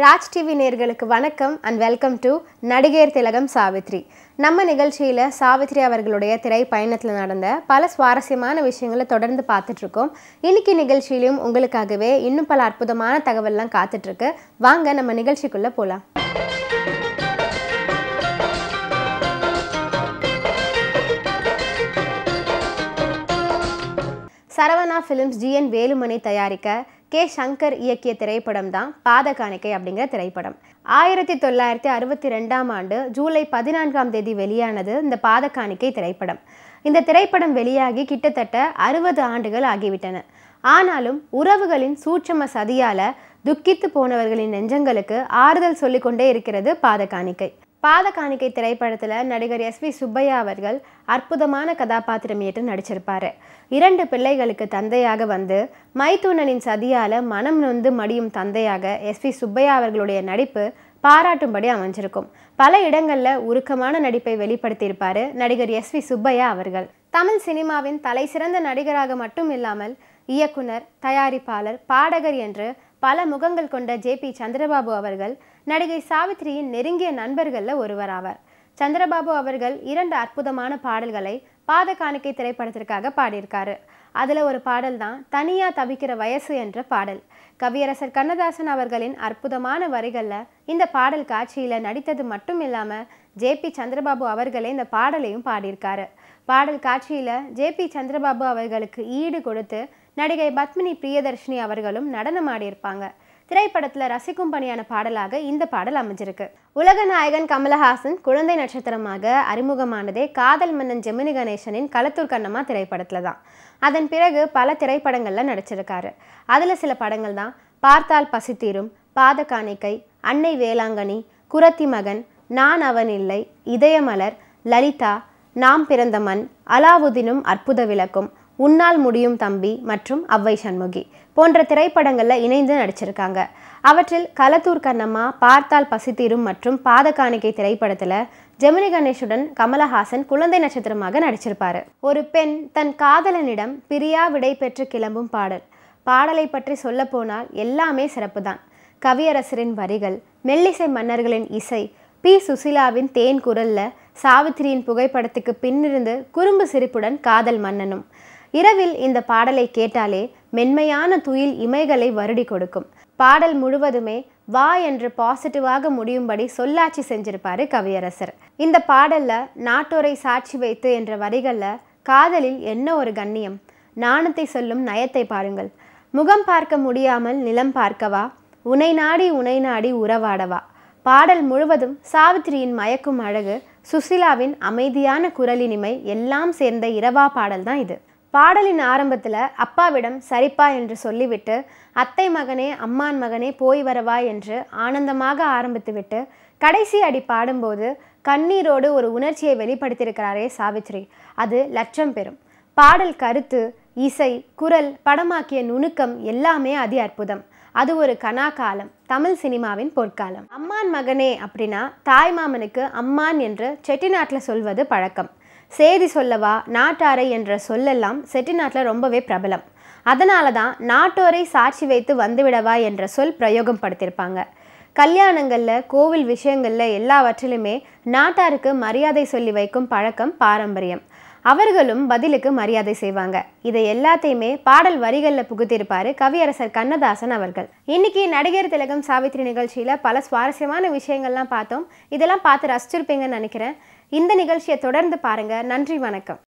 Raj TV நேர்களுக்கு வணக்கம் and welcome to நடிகர் திலகம் சாவித்ரி நம்ம நிகழ்ச்சியில் சாவித்ரி அவர்களுடைய திரை பயணத்தில் நடந்த பல சுவாரஸ்யமான விஷயங்களை தொடர்ந்து பார்த்துட்ருக்கோம் இன்றைக்கி நிகழ்ச்சியிலையும் உங்களுக்காகவே இன்னும் பல அற்புதமான தகவல்லாம் காத்துட்ருக்கு வாங்க நம்ம நிகழ்ச்சிக்குள்ளே போகலாம் சரவணா ஃபிலிம்ஸ் ஜிஎன் வேலுமணி தயாரிக்க கே சங்கர் இயக்கிய திரைப்படம் தான் பாத காணிக்கை அப்படிங்கிற திரைப்படம் ஆயிரத்தி தொள்ளாயிரத்தி அறுபத்தி ரெண்டாம் ஆண்டு ஜூலை பதினான்காம் தேதி வெளியானது இந்த பாத காணிக்கை திரைப்படம் இந்த திரைப்படம் வெளியாகி கிட்டத்தட்ட அறுபது ஆண்டுகள் ஆகிவிட்டன ஆனாலும் உறவுகளின் சூட்சம சதியால துக்கித்து போனவர்களின் நெஞ்சங்களுக்கு ஆறுதல் சொல்லிக்கொண்டே இருக்கிறது பாத காணிக்கை பாத காணிக்கை திரைப்படத்தில் நடிகர் எஸ் வி சுப்பையா அவர்கள் அற்புதமான கதாபாத்திரம் ஏற்று நடிச்சிருப்பார் இரண்டு பிள்ளைகளுக்கு தந்தையாக வந்து மைத்துனனின் சதியால் மனம் நொந்து மடியும் தந்தையாக எஸ் வி சுப்பையா அவர்களுடைய நடிப்பு பாராட்டும்படி அமைஞ்சிருக்கும் பல இடங்களில் உருக்கமான நடிப்பை வெளிப்படுத்தியிருப்பார் நடிகர் எஸ் வி சுப்பையா அவர்கள் தமிழ் சினிமாவின் தலை சிறந்த நடிகராக மட்டும் இல்லாமல் இயக்குனர் தயாரிப்பாளர் பாடகர் என்று பல முகங்கள் கொண்ட ஜே பி சந்திரபாபு அவர்கள் நடிகை சாவித்ரியின் நெருங்கிய நண்பர்களில் ஒருவர் ஆவார் சந்திரபாபு அவர்கள் இரண்டு அற்புதமான பாடல்களை பாத காணிக்கை திரைப்படத்திற்காக பாடியிருக்காரு அதில் ஒரு பாடல் தான் தனியாக தவிக்கிற வயசு என்ற பாடல் கவியரசர் கண்ணதாசன் அவர்களின் அற்புதமான வரிகளில் இந்த பாடல் காட்சியில் நடித்தது மட்டும் இல்லாமல் ஜேபி சந்திரபாபு அவர்களே இந்த பாடலையும் பாடியிருக்காரு பாடல் காட்சியில் ஜேபி சந்திரபாபு அவர்களுக்கு ஈடு கொடுத்து நடிகை பத்மினி பிரியதர்ஷினி அவர்களும் நடனமாடியிருப்பாங்க திரைப்படத்தில் ரசிக்கும் பணியான பாடலாக இந்த பாடல் அமைஞ்சிருக்கு உலக நாயகன் கமலஹாசன் குழந்தை நட்சத்திரமாக அறிமுகமானதே காதல் மன்னன் ஜெமினி கணேசனின் களத்தூர் கண்ணம்மா திரைப்படத்தில் தான் அதன் பிறகு பல திரைப்படங்களில் நடிச்சிருக்காரு அதில் சில படங்கள் தான் பார்த்தால் பசித்தீரும் பாத காணிக்கை அன்னை வேளாங்கனி குரத்தி மகன் நான் அவன் இல்லை இதயமலர் லலிதா நாம் பிறந்த மண் அலாவுதீனும் அற்புத விளக்கும் உன்னால் முடியும் தம்பி மற்றும் அவ்வை சண்முகி போன்ற திரைப்படங்களில் இணைந்து நடிச்சிருக்காங்க அவற்றில் கலத்தூர் கண்ணம்மா பார்த்தால் பசித்தீரும் மற்றும் காணிக்கை திரைப்படத்தில் ஜெமினி கணேஷுடன் கமலஹாசன் குழந்தை நட்சத்திரமாக நடிச்சிருப்பார் ஒரு பெண் தன் காதலனிடம் பிரியா விடை பெற்று கிளம்பும் பாடல் பாடலை பற்றி சொல்லப்போனால் எல்லாமே சிறப்பு தான் கவியரசரின் வரிகள் மெல்லிசை மன்னர்களின் இசை பி சுசிலாவின் தேன் குரல்ல சாவித்திரியின் புகைப்படத்துக்கு பின்னிருந்து குறும்பு சிரிப்புடன் காதல் மன்னனும் இரவில் இந்த பாடலை கேட்டாலே மென்மையான துயில் இமைகளை வருடி கொடுக்கும் பாடல் முழுவதுமே வா என்று பாசிட்டிவாக முடியும்படி சொல்லாட்சி செஞ்சிருப்பாரு கவியரசர் இந்த பாடல்ல நாட்டோரை சாட்சி வைத்து என்ற வரிகள்ல காதலில் என்ன ஒரு கண்ணியம் நாணத்தை சொல்லும் நயத்தை பாருங்கள் முகம் பார்க்க முடியாமல் நிலம் பார்க்கவா உனை நாடி உனை நாடி உறவாடவா பாடல் முழுவதும் சாவித்திரியின் மயக்கும் அழகு சுசிலாவின் அமைதியான குரலினிமை எல்லாம் சேர்ந்த இரவா பாடல் தான் இது பாடலின் ஆரம்பத்தில் அப்பாவிடம் சரிப்பா என்று சொல்லிவிட்டு அத்தை மகனே அம்மான் மகனே போய் வரவா என்று ஆனந்தமாக ஆரம்பித்துவிட்டு கடைசி அடி பாடும்போது கண்ணீரோடு ஒரு உணர்ச்சியை வெளிப்படுத்தியிருக்கிறாரே சாவித்ரி அது லட்சம் பெறும் பாடல் கருத்து இசை குரல் படமாக்கிய நுணுக்கம் எல்லாமே அதி அற்புதம் அது ஒரு கனா காலம் தமிழ் சினிமாவின் பொற்காலம் அம்மான் மகனே அப்படின்னா தாய்மாமனுக்கு அம்மான் என்று செட்டிநாட்டில் சொல்வது பழக்கம் சேதி சொல்லவா நாட்டாரை என்ற சொல்லெல்லாம் செட்டிநாட்டில் ரொம்பவே பிரபலம் அதனால தான் நாட்டோரை சாட்சி வைத்து வந்துவிடவா என்ற சொல் பிரயோகம் படுத்தியிருப்பாங்க கல்யாணங்களில் கோவில் விஷயங்களில் எல்லாவற்றிலுமே நாட்டாருக்கு மரியாதை சொல்லி வைக்கும் பழக்கம் பாரம்பரியம் அவர்களும் பதிலுக்கு மரியாதை செய்வாங்க இதை எல்லாத்தையுமே பாடல் வரிகளில் புகுத்திருப்பாரு கவியரசர் கண்ணதாசன் அவர்கள் இன்னைக்கு நடிகர் திலகம் சாவித்ரி நிகழ்ச்சியில பல சுவாரஸ்யமான விஷயங்கள்லாம் பார்த்தோம் இதெல்லாம் பார்த்து ரசிச்சிருப்பீங்கன்னு நினைக்கிறேன் இந்த நிகழ்ச்சியை தொடர்ந்து பாருங்க நன்றி வணக்கம்